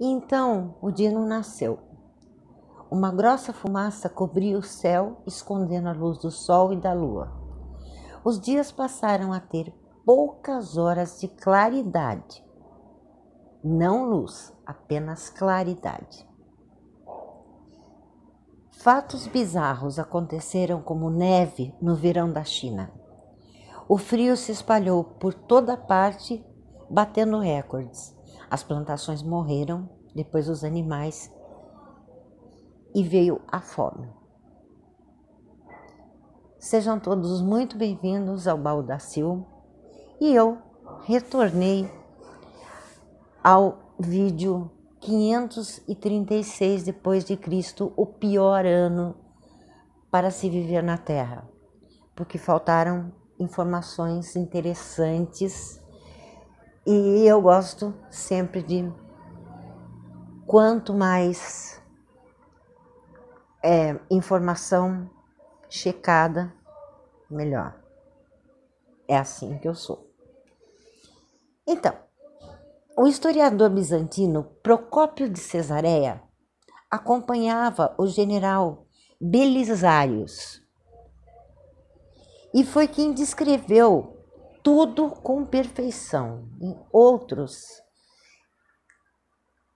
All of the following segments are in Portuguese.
E então o dia não nasceu. Uma grossa fumaça cobria o céu, escondendo a luz do sol e da lua. Os dias passaram a ter poucas horas de claridade. Não luz, apenas claridade. Fatos bizarros aconteceram como neve no verão da China. O frio se espalhou por toda parte, batendo recordes. As plantações morreram, depois os animais e veio a fome. Sejam todos muito bem-vindos ao Baú da Sil e eu retornei ao vídeo 536 depois de Cristo, o pior ano para se viver na Terra, porque faltaram informações interessantes e eu gosto sempre de quanto mais é, informação checada, melhor. É assim que eu sou. Então, o historiador bizantino Procópio de Cesareia acompanhava o general Belisários e foi quem descreveu tudo com perfeição. outros,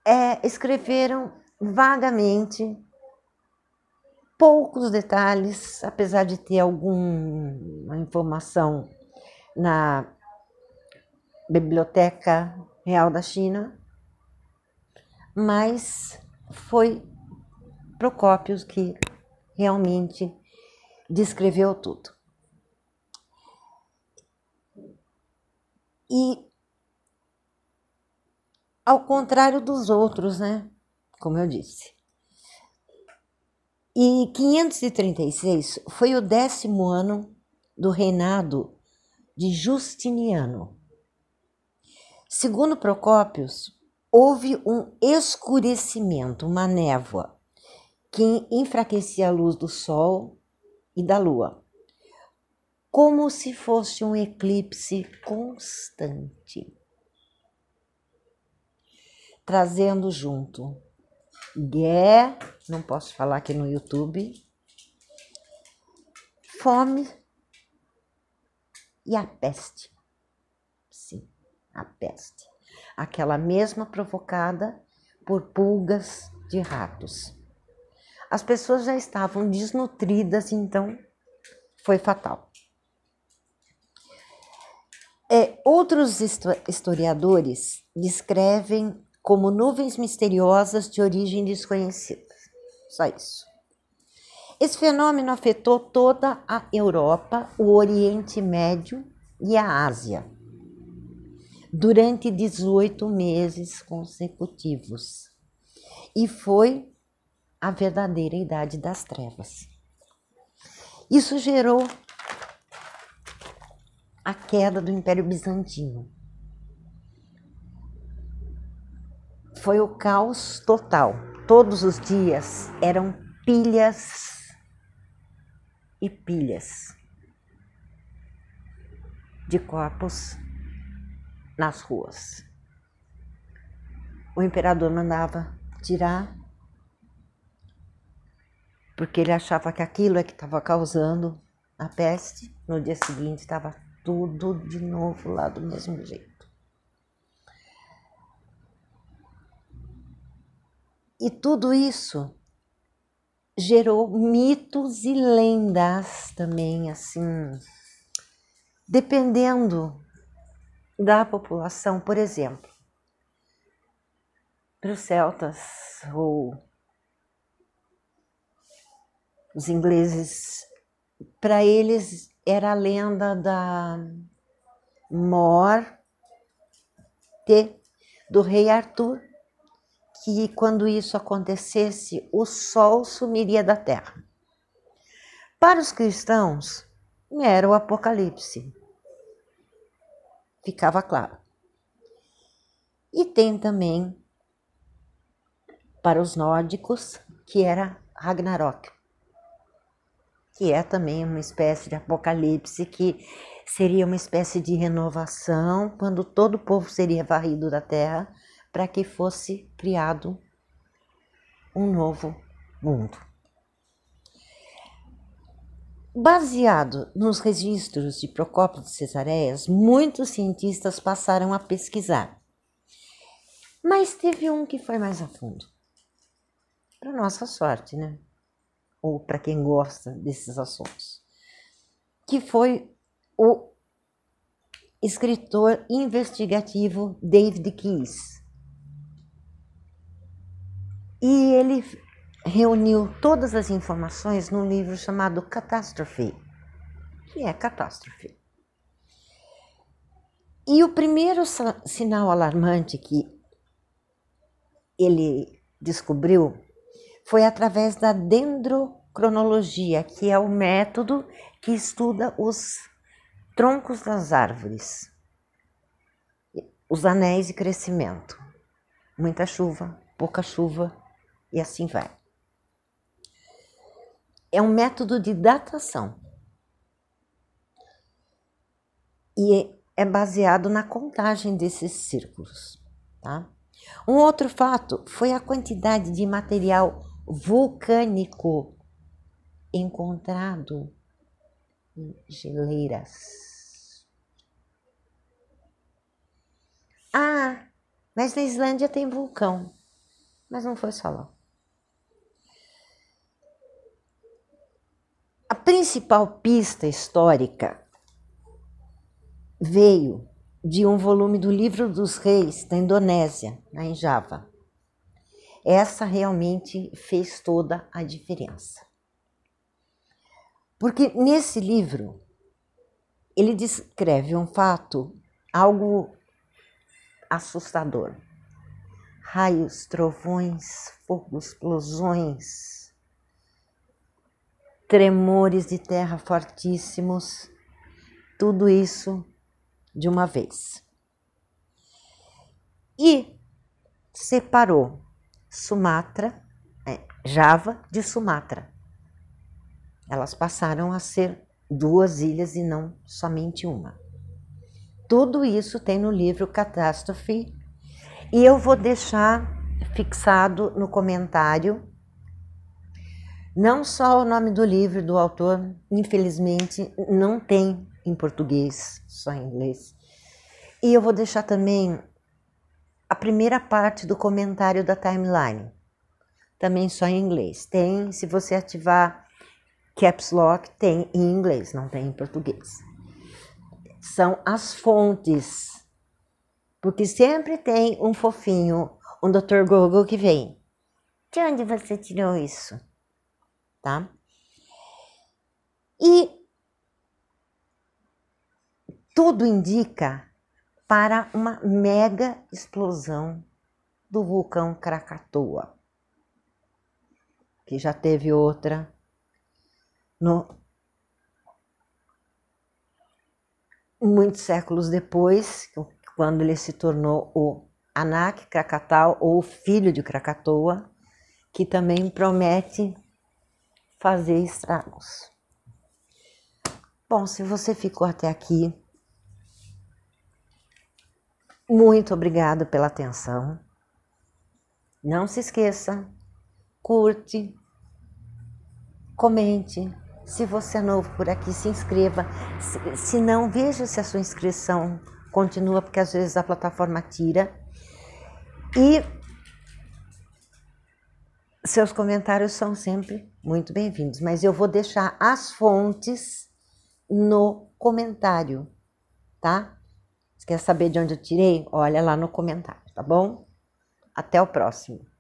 é, escreveram vagamente poucos detalhes, apesar de ter alguma informação na Biblioteca Real da China, mas foi Procópios que realmente descreveu tudo. E ao contrário dos outros, né? Como eu disse. E 536 foi o décimo ano do reinado de Justiniano. Segundo Procópios, houve um escurecimento, uma névoa, que enfraquecia a luz do sol e da lua como se fosse um eclipse constante, trazendo junto guerra, não posso falar aqui no YouTube, fome e a peste. Sim, a peste. Aquela mesma provocada por pulgas de ratos. As pessoas já estavam desnutridas, então foi fatal. É, outros historiadores descrevem como nuvens misteriosas de origem desconhecida. Só isso. Esse fenômeno afetou toda a Europa, o Oriente Médio e a Ásia durante 18 meses consecutivos. E foi a verdadeira idade das trevas. Isso gerou a queda do Império Bizantino. Foi o caos total. Todos os dias eram pilhas e pilhas de corpos nas ruas. O imperador mandava tirar, porque ele achava que aquilo é que estava causando a peste. No dia seguinte estava tudo de novo lá do mesmo jeito. E tudo isso gerou mitos e lendas também, assim, dependendo da população, por exemplo. Para os celtas ou os ingleses, para eles era a lenda da morte do rei Arthur, que quando isso acontecesse, o sol sumiria da terra. Para os cristãos, era o Apocalipse. Ficava claro. E tem também para os nórdicos, que era Ragnarok que é também uma espécie de apocalipse, que seria uma espécie de renovação, quando todo o povo seria varrido da terra, para que fosse criado um novo mundo. Baseado nos registros de Procópio de Cesareias, muitos cientistas passaram a pesquisar. Mas teve um que foi mais a fundo. Para nossa sorte, né? ou para quem gosta desses assuntos, que foi o escritor investigativo David Keyes. E ele reuniu todas as informações num livro chamado Catástrofe, que é Catástrofe. E o primeiro sinal alarmante que ele descobriu foi através da dendrocronologia, que é o método que estuda os troncos das árvores, os anéis de crescimento. Muita chuva, pouca chuva e assim vai. É um método de datação. E é baseado na contagem desses círculos, tá? Um outro fato foi a quantidade de material vulcânico encontrado em geleiras. Ah, mas na Islândia tem vulcão, mas não foi só lá. A principal pista histórica veio de um volume do Livro dos Reis da Indonésia, na em Java essa realmente fez toda a diferença. Porque nesse livro ele descreve um fato, algo assustador. Raios, trovões, fogo, explosões, tremores de terra fortíssimos, tudo isso de uma vez. E separou Sumatra, é, Java de Sumatra. Elas passaram a ser duas ilhas e não somente uma. Tudo isso tem no livro Catástrofe e eu vou deixar fixado no comentário não só o nome do livro do autor, infelizmente não tem em português, só em inglês. E eu vou deixar também a primeira parte do comentário da timeline. Também só em inglês. Tem, se você ativar Caps Lock, tem em inglês, não tem em português. São as fontes. Porque sempre tem um fofinho, um Dr. Google que vem. De onde você tirou isso? Tá? E tudo indica para uma mega explosão do vulcão Krakatoa, que já teve outra no muitos séculos depois, quando ele se tornou o Anak Krakatau ou filho de Krakatoa, que também promete fazer estragos. Bom, se você ficou até aqui, muito obrigado pela atenção. Não se esqueça, curte, comente. Se você é novo por aqui, se inscreva. Se, se não, veja se a sua inscrição continua, porque às vezes a plataforma tira. E seus comentários são sempre muito bem-vindos, mas eu vou deixar as fontes no comentário, tá? quer saber de onde eu tirei? Olha lá no comentário, tá bom? Até o próximo.